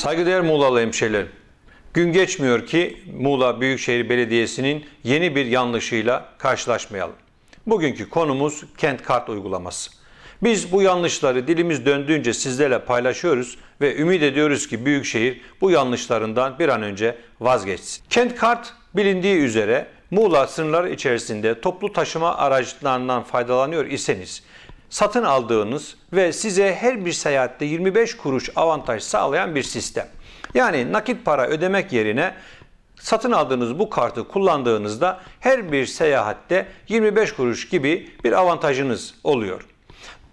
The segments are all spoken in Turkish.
Saygıdeğer Muğla'lı hemşehrilerim, gün geçmiyor ki Muğla Büyükşehir Belediyesi'nin yeni bir yanlışıyla karşılaşmayalım. Bugünkü konumuz kent kart uygulaması. Biz bu yanlışları dilimiz döndüğünce sizlerle paylaşıyoruz ve ümit ediyoruz ki Büyükşehir bu yanlışlarından bir an önce vazgeçsin. Kent kart bilindiği üzere Muğla sınırları içerisinde toplu taşıma araçlarından faydalanıyor iseniz satın aldığınız ve size her bir seyahatte 25 kuruş avantaj sağlayan bir sistem. Yani nakit para ödemek yerine satın aldığınız bu kartı kullandığınızda her bir seyahatte 25 kuruş gibi bir avantajınız oluyor.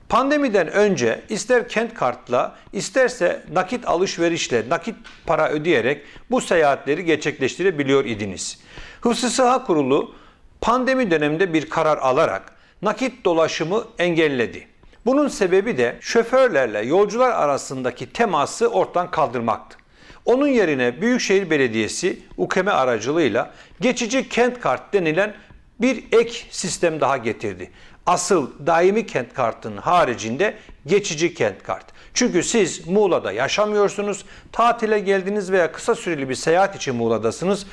Pandemiden önce ister kent kartla isterse nakit alışverişle nakit para ödeyerek bu seyahatleri gerçekleştirebiliyor idiniz. Hıfzı Sıha Kurulu pandemi döneminde bir karar alarak nakit dolaşımı engelledi. Bunun sebebi de şoförlerle yolcular arasındaki teması ortadan kaldırmaktı. Onun yerine Büyükşehir Belediyesi UKM aracılığıyla geçici kent kart denilen bir ek sistem daha getirdi. Asıl daimi kent kartının haricinde geçici kent kart. Çünkü siz Muğla'da yaşamıyorsunuz, tatile geldiniz veya kısa süreli bir seyahat için Muğla'dasınız.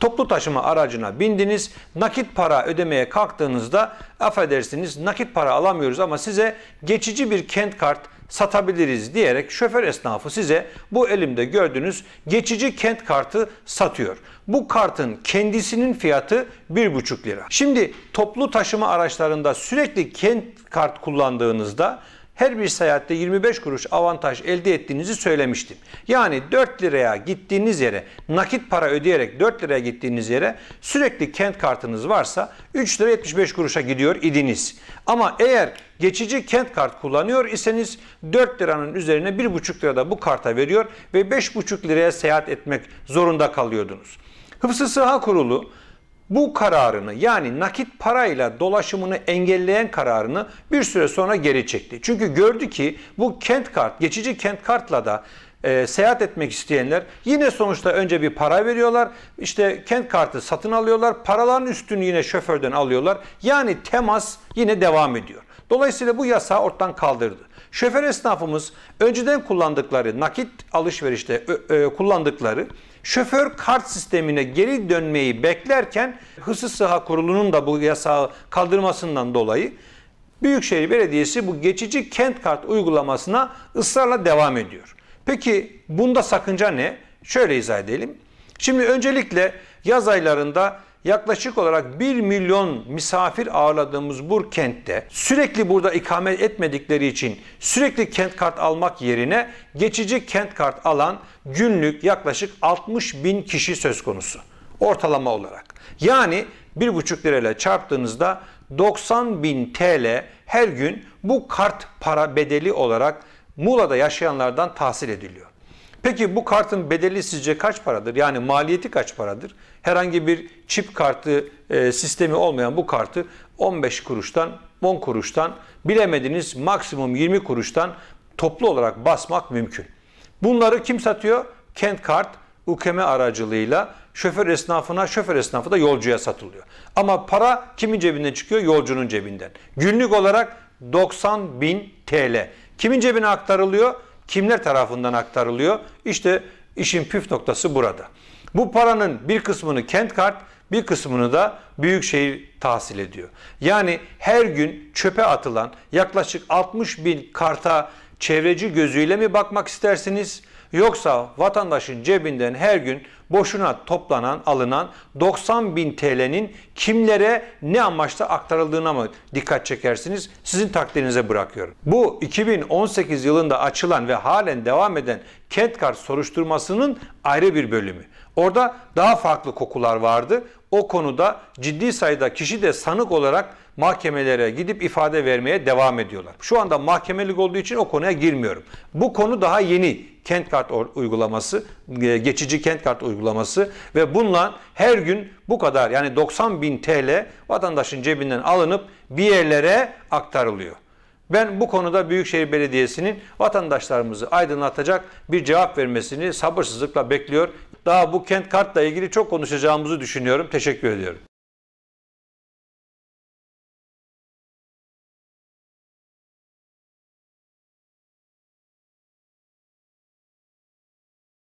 Toplu taşıma aracına bindiniz, nakit para ödemeye kalktığınızda affedersiniz nakit para alamıyoruz ama size geçici bir kent kart satabiliriz diyerek şoför esnafı size bu elimde gördüğünüz geçici kent kartı satıyor. Bu kartın kendisinin fiyatı 1,5 lira. Şimdi toplu taşıma araçlarında sürekli kent kart kullandığınızda her bir seyahatte 25 kuruş avantaj elde ettiğinizi söylemiştim. Yani 4 liraya gittiğiniz yere nakit para ödeyerek 4 liraya gittiğiniz yere sürekli kent kartınız varsa 3 lira 75 kuruşa gidiyor idiniz. Ama eğer geçici kent kart kullanıyor iseniz 4 liranın üzerine 1,5 lira da bu karta veriyor ve 5,5 liraya seyahat etmek zorunda kalıyordunuz. Hıfzı Sıha Kurulu bu kararını yani nakit parayla dolaşımını engelleyen kararını bir süre sonra geri çekti. Çünkü gördü ki bu kent kart, geçici kent kartla da e, seyahat etmek isteyenler yine sonuçta önce bir para veriyorlar. İşte kent kartı satın alıyorlar. Paraların üstünü yine şoförden alıyorlar. Yani temas yine devam ediyor. Dolayısıyla bu yasa ortadan kaldırdı. Şoför esnafımız önceden kullandıkları nakit alışverişte e, e, kullandıkları Şoför kart sistemine geri dönmeyi beklerken hısı sıha kurulunun da bu yasağı kaldırmasından dolayı Büyükşehir Belediyesi bu geçici kent kart uygulamasına ısrarla devam ediyor. Peki bunda sakınca ne? Şöyle izah edelim. Şimdi öncelikle yaz aylarında yaklaşık olarak 1 milyon misafir ağırladığımız bu kentte sürekli burada ikamet etmedikleri için sürekli kent kart almak yerine geçici kent kart alan günlük yaklaşık 60 bin kişi söz konusu ortalama olarak. Yani 1,5 lirayla çarptığınızda 90 bin TL her gün bu kart para bedeli olarak Muğla'da yaşayanlardan tahsil ediliyor. Peki bu kartın bedeli sizce kaç paradır? Yani maliyeti kaç paradır? Herhangi bir çip kartı e, sistemi olmayan bu kartı 15 kuruştan, 10 kuruştan, bilemediniz maksimum 20 kuruştan toplu olarak basmak mümkün. Bunları kim satıyor? Kent Kart ukeme aracılığıyla şoför esnafına, şoför esnafı da yolcuya satılıyor. Ama para kimin cebinden çıkıyor? Yolcunun cebinden. Günlük olarak 90 bin TL. Kimin cebine aktarılıyor? kimler tarafından aktarılıyor? İşte işin püf noktası burada. Bu paranın bir kısmını kent kart, bir kısmını da büyükşehir tahsil ediyor. Yani her gün çöpe atılan yaklaşık 60 bin karta çevreci gözüyle mi bakmak istersiniz? Yoksa vatandaşın cebinden her gün boşuna toplanan, alınan 90 bin TL'nin kimlere ne amaçla aktarıldığına mı dikkat çekersiniz? Sizin takdirinize bırakıyorum. Bu 2018 yılında açılan ve halen devam eden Kentkar soruşturmasının ayrı bir bölümü. Orada daha farklı kokular vardı o konuda ciddi sayıda kişi de sanık olarak mahkemelere gidip ifade vermeye devam ediyorlar. Şu anda mahkemelik olduğu için o konuya girmiyorum. Bu konu daha yeni kent kart uygulaması, e, geçici kent kart uygulaması ve bununla her gün bu kadar yani 90 bin TL vatandaşın cebinden alınıp bir yerlere aktarılıyor. Ben bu konuda Büyükşehir Belediyesi'nin vatandaşlarımızı aydınlatacak bir cevap vermesini sabırsızlıkla bekliyor. Daha bu Kent Kart'la ilgili çok konuşacağımızı düşünüyorum. Teşekkür ediyorum.